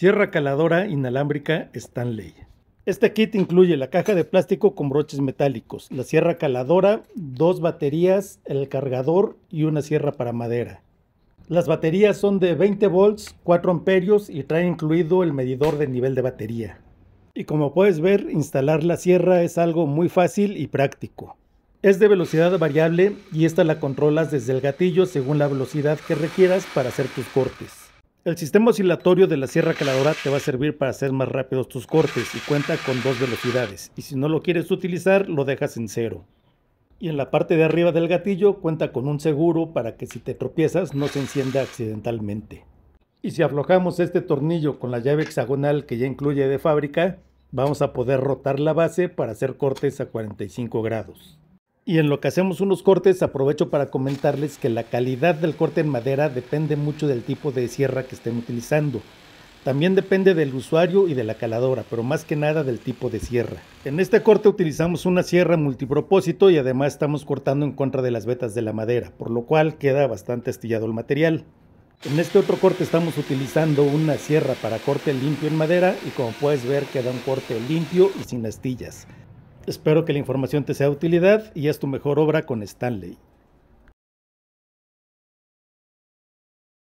sierra caladora inalámbrica Stanley. Este kit incluye la caja de plástico con broches metálicos, la sierra caladora, dos baterías, el cargador y una sierra para madera. Las baterías son de 20 volts, 4 amperios y trae incluido el medidor de nivel de batería. Y como puedes ver, instalar la sierra es algo muy fácil y práctico. Es de velocidad variable y esta la controlas desde el gatillo según la velocidad que requieras para hacer tus cortes. El sistema oscilatorio de la sierra caladora te va a servir para hacer más rápidos tus cortes y cuenta con dos velocidades y si no lo quieres utilizar lo dejas en cero. Y en la parte de arriba del gatillo cuenta con un seguro para que si te tropiezas no se encienda accidentalmente. Y si aflojamos este tornillo con la llave hexagonal que ya incluye de fábrica, vamos a poder rotar la base para hacer cortes a 45 grados. Y en lo que hacemos unos cortes, aprovecho para comentarles que la calidad del corte en madera depende mucho del tipo de sierra que estén utilizando. También depende del usuario y de la caladora, pero más que nada del tipo de sierra. En este corte utilizamos una sierra multipropósito y además estamos cortando en contra de las vetas de la madera, por lo cual queda bastante astillado el material. En este otro corte estamos utilizando una sierra para corte limpio en madera y como puedes ver queda un corte limpio y sin astillas. Espero que la información te sea de utilidad y es tu mejor obra con Stanley.